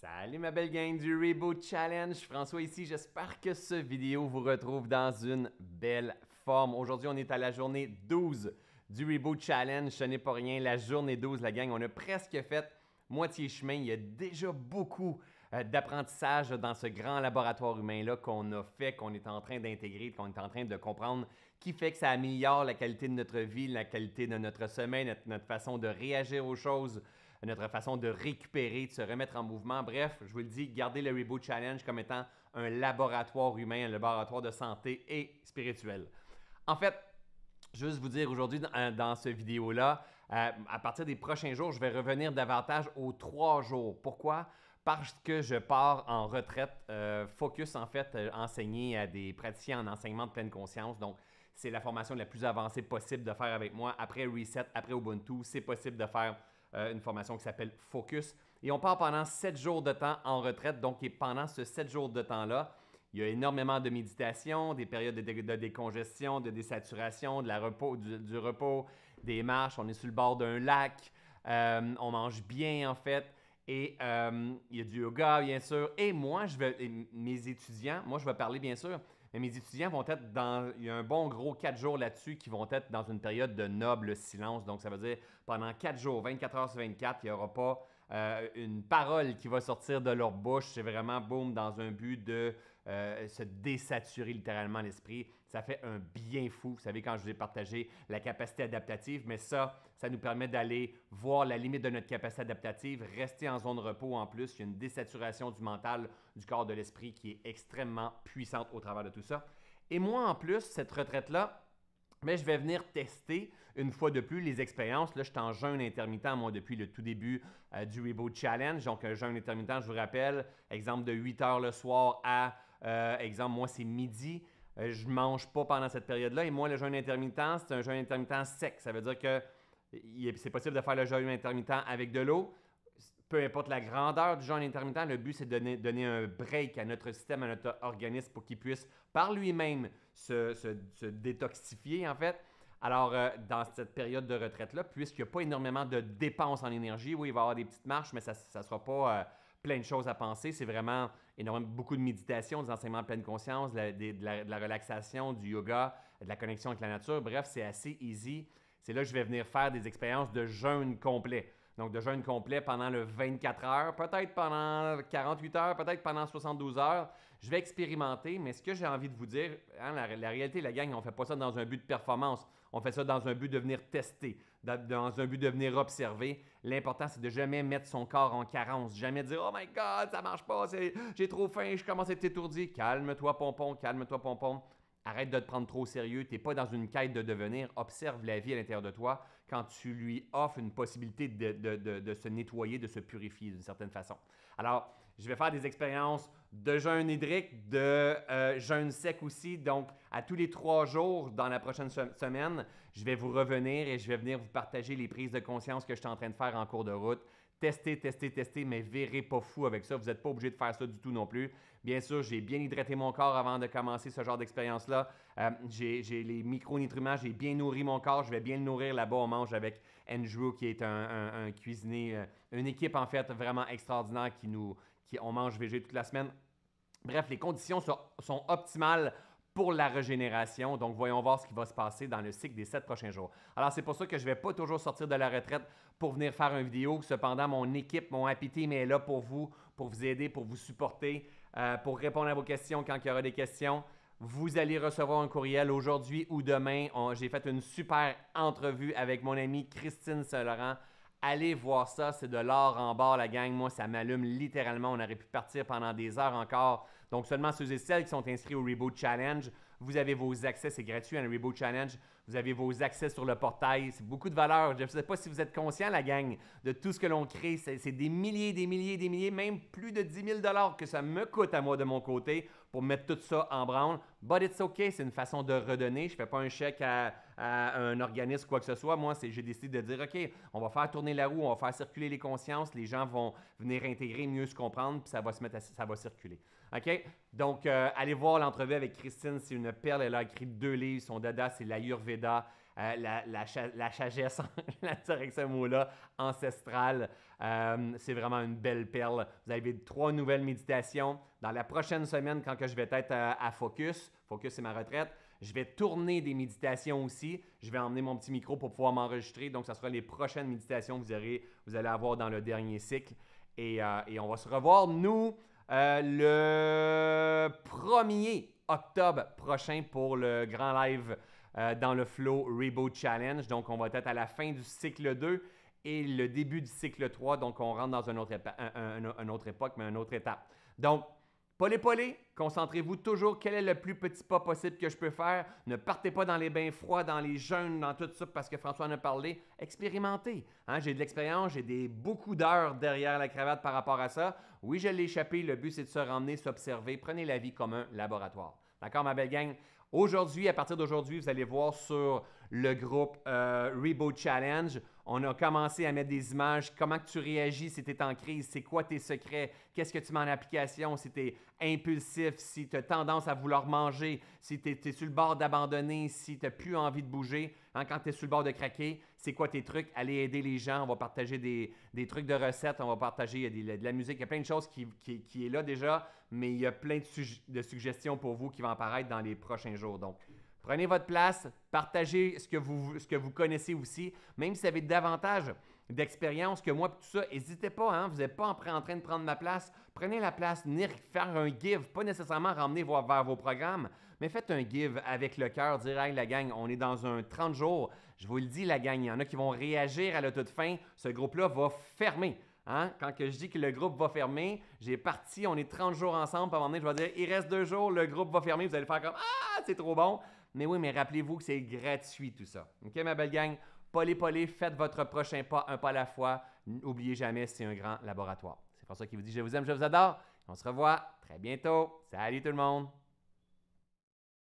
Salut ma belle gang du Reboot Challenge, François ici, j'espère que ce vidéo vous retrouve dans une belle forme. Aujourd'hui on est à la journée 12 du Reboot Challenge, ce n'est pas rien, la journée 12 la gang, on a presque fait moitié chemin, il y a déjà beaucoup euh, d'apprentissage dans ce grand laboratoire humain-là qu'on a fait, qu'on est en train d'intégrer, qu'on est en train de comprendre, qui fait que ça améliore la qualité de notre vie, la qualité de notre semaine, notre façon de réagir aux choses, notre façon de récupérer, de se remettre en mouvement. Bref, je vous le dis, gardez le Reboot Challenge comme étant un laboratoire humain, un laboratoire de santé et spirituel. En fait, juste vous dire aujourd'hui dans, euh, ce vidéo-là, euh, à partir des prochains jours, je vais revenir davantage aux trois jours. Pourquoi? parce que je pars en retraite, euh, focus en fait, enseigner à des praticiens en enseignement de pleine conscience. Donc, c'est la formation la plus avancée possible de faire avec moi. Après Reset, après Ubuntu, c'est possible de faire euh, une formation qui s'appelle Focus. Et on part pendant sept jours de temps en retraite. Donc, et pendant ce sept jours de temps-là, il y a énormément de méditation, des périodes de, décongestion, de désaturation, de la repos, du, repos, des marches. On est sur le bord d'un lac. Euh, on mange bien, en fait. Et euh, il y a du yoga, bien sûr. Et moi, je vais, mes étudiants, moi, je vais parler, bien sûr, mais mes étudiants vont être dans. Il y a un bon gros quatre jours là-dessus qui vont être dans une période de noble silence. Donc, ça veut dire pendant quatre jours, 24 heures sur 24, il n'y aura pas euh, une parole qui va sortir de leur bouche. C'est vraiment, boum, dans un but de euh, se désaturer littéralement l'esprit. Ça fait un bien fou. Vous savez, quand je vous ai partagé la capacité adaptative, mais ça, ça nous permet d'aller voir la limite de notre capacité adaptative, rester en zone de repos en plus. Il y a une désaturation du mental, du corps, de l'esprit qui est extrêmement puissante au travers de tout ça. Et moi, en plus, cette retraite-là, mais je vais venir tester une fois de plus les expériences. Là, je suis en jeûne intermittent, moi, depuis le tout début euh, du Reboot Challenge. Donc, un jeûne intermittent, je vous rappelle, exemple de 8 heures le soir à, euh, exemple, moi, c'est midi. Euh, je ne mange pas pendant cette période-là. Et moi, le jeûne intermittent, c'est un jeûne intermittent sec. Ça veut dire que c'est possible de faire le jeûne intermittent avec de l'eau, peu importe la grandeur du jeûne intermittent, le but c'est de donner, un break à notre système, à notre organisme pour qu'il puisse par lui-même se, détoxifier en fait. Alors, euh, dans cette période de retraite-là, puisqu'il n'y a pas énormément de dépenses en énergie, oui, il va y avoir des petites marches, mais ça ne sera pas euh, plein de choses à penser. C'est vraiment énormément, beaucoup de méditation, des enseignements en pleine conscience, de de la, relaxation, du yoga, de la connexion avec la nature. Bref, c'est assez easy. C'est là que je vais venir faire des expériences de jeûne complet. Donc, de jeûne complet pendant le 24 heures, peut-être pendant 48 heures, peut-être pendant 72 heures. Je vais expérimenter, mais ce que j'ai envie de vous dire, hein, la, réalité, la gang, on ne fait pas ça dans un but de performance. On fait ça dans un but de venir tester, dans un but de venir observer. L'important, c'est de jamais mettre son corps en carence, jamais dire Oh my God, ça marche pas, j'ai trop faim, je commence à être étourdi. Calme-toi, pompon, calme-toi, pompon. Arrête de te prendre trop au sérieux, tu n'es pas dans une quête de devenir, observe la vie à l'intérieur de toi quand tu lui offres une possibilité de, de, se nettoyer, de se purifier d'une certaine façon. Alors, je vais faire des expériences de jeûne hydrique, de euh, jeûne sec aussi, donc à tous les trois jours dans la prochaine semaine, je vais vous revenir et je vais venir vous partager les prises de conscience que je suis en train de faire en cours de route Testez, testez, testez, mais verrez pas fou avec ça. Vous n'êtes pas obligé de faire ça du tout non plus. Bien sûr, j'ai bien hydraté mon corps avant de commencer ce genre d'expérience-là. Euh, j'ai les micronutriments, j'ai bien nourri mon corps. Je vais bien le nourrir là-bas. On mange avec Andrew, qui est un, cuisinier, euh, une équipe en fait vraiment extraordinaire qui nous. Qui, on mange végé toute la semaine. Bref, les conditions sont optimales pour la régénération. Donc, voyons voir ce qui va se passer dans le cycle des sept prochains jours. Alors, c'est pour ça que je ne vais pas toujours sortir de la retraite pour venir faire une vidéo. Cependant, mon équipe, mon Happy Team est là pour vous, pour vous aider, pour vous supporter, euh, pour répondre à vos questions quand il y aura des questions. Vous allez recevoir un courriel aujourd'hui ou demain. J'ai fait une super entrevue avec mon amie Christine saint Allez voir ça, c'est de l'or en barre, la gang. Moi, ça m'allume littéralement. On aurait pu partir pendant des heures encore donc, seulement ceux et celles qui sont inscrits au Reboot Challenge, vous avez vos accès, c'est gratuit, un un Reboot Challenge. Vous avez vos accès sur le portail. C'est beaucoup de valeur. Je ne sais pas si vous êtes conscient, la gang, de tout ce que l'on crée. C'est des milliers, des milliers, des milliers, même plus de 10 000 que ça me coûte à moi de mon côté pour mettre tout ça en branle. But it's OK. c'est une façon de redonner. Je ne fais pas un chèque à, un organisme, quoi que ce soit. Moi, j'ai décidé de dire, OK, on va faire tourner la roue, on va faire circuler les consciences, les gens vont venir intégrer, mieux se comprendre, puis ça va, se mettre ça va circuler. OK? Donc, euh, allez voir l'entrevue avec Christine, c'est une perle. Elle a écrit deux livres. Son dada, c'est l'Ayurveda, euh, la, la, la sagesse, la ce mot-là, ancestrale. Euh, c'est vraiment une belle perle. Vous avez trois nouvelles méditations. Dans la prochaine semaine, quand que je vais être à, Focus, Focus c'est ma retraite, je vais tourner des méditations aussi. Je vais emmener mon petit micro pour pouvoir m'enregistrer. Donc, ça sera les prochaines méditations que vous, aurez, vous allez avoir dans le dernier cycle. et on va se revoir, nous, euh, le 1er octobre prochain pour le grand live euh, dans le Flow Reboot Challenge. Donc, on va être à la fin du cycle 2 et le début du cycle 3. Donc, on rentre dans une autre, autre époque, mais une autre étape. Donc, Polé, polé, concentrez-vous toujours. Quel est le plus petit pas possible que je peux faire? Ne partez pas dans les bains froids, dans les jeûnes, dans tout ça, parce que François en a parlé. Expérimentez. Hein. J'ai de l'expérience, j'ai des, beaucoup d'heures derrière la cravate par rapport à ça. Oui, je l'ai échappé. Le but, c'est de se ramener, s'observer. Prenez la vie comme un laboratoire. D'accord, ma belle gang? Aujourd'hui, à partir d'aujourd'hui, vous allez voir sur le groupe euh, Reboot Challenge. On a commencé à mettre des images. Comment tu réagis si tu es en crise? C'est quoi tes secrets? Qu'est-ce que tu mets en application? Si tu es impulsif, si tu as tendance à vouloir manger, si tu es, sur le bord d'abandonner, si tu n'as plus envie de bouger, hein, quand tu es sur le bord de craquer, c'est quoi tes trucs? Allez aider les gens. On va partager des, trucs de recettes. On va partager de la musique. Il y a plein de choses qui, qui, est là déjà, mais il y a plein de, de suggestions pour vous qui vont apparaître dans les prochains jours. Donc, Prenez votre place, partagez ce que vous, ce que vous connaissez aussi, même si vous avez davantage d'expérience que moi, tout ça, n'hésitez pas, hein, vous n'êtes pas en train de prendre ma place. Prenez la place, venir faire un give, pas nécessairement ramener vers vos programmes, mais faites un give avec le cœur, dire Hey, la gang, on est dans un 30 jours. Je vous le dis, la gang, il y en a qui vont réagir à la toute fin. Ce groupe-là va fermer. Hein. Quand que je dis que le groupe va fermer, j'ai parti, on est 30 jours ensemble, à un moment donné, je vais dire, il reste deux jours, le groupe va fermer, vous allez faire comme, ah, c'est trop bon. Mais oui, mais rappelez-vous que c'est gratuit tout ça. OK, ma belle gang? Polé, polé, faites votre prochain pas un pas à la fois. N'oubliez jamais, c'est un grand laboratoire. C'est pour ça qu'il vous dit je vous aime, je vous adore. On se revoit très bientôt. Salut tout le monde!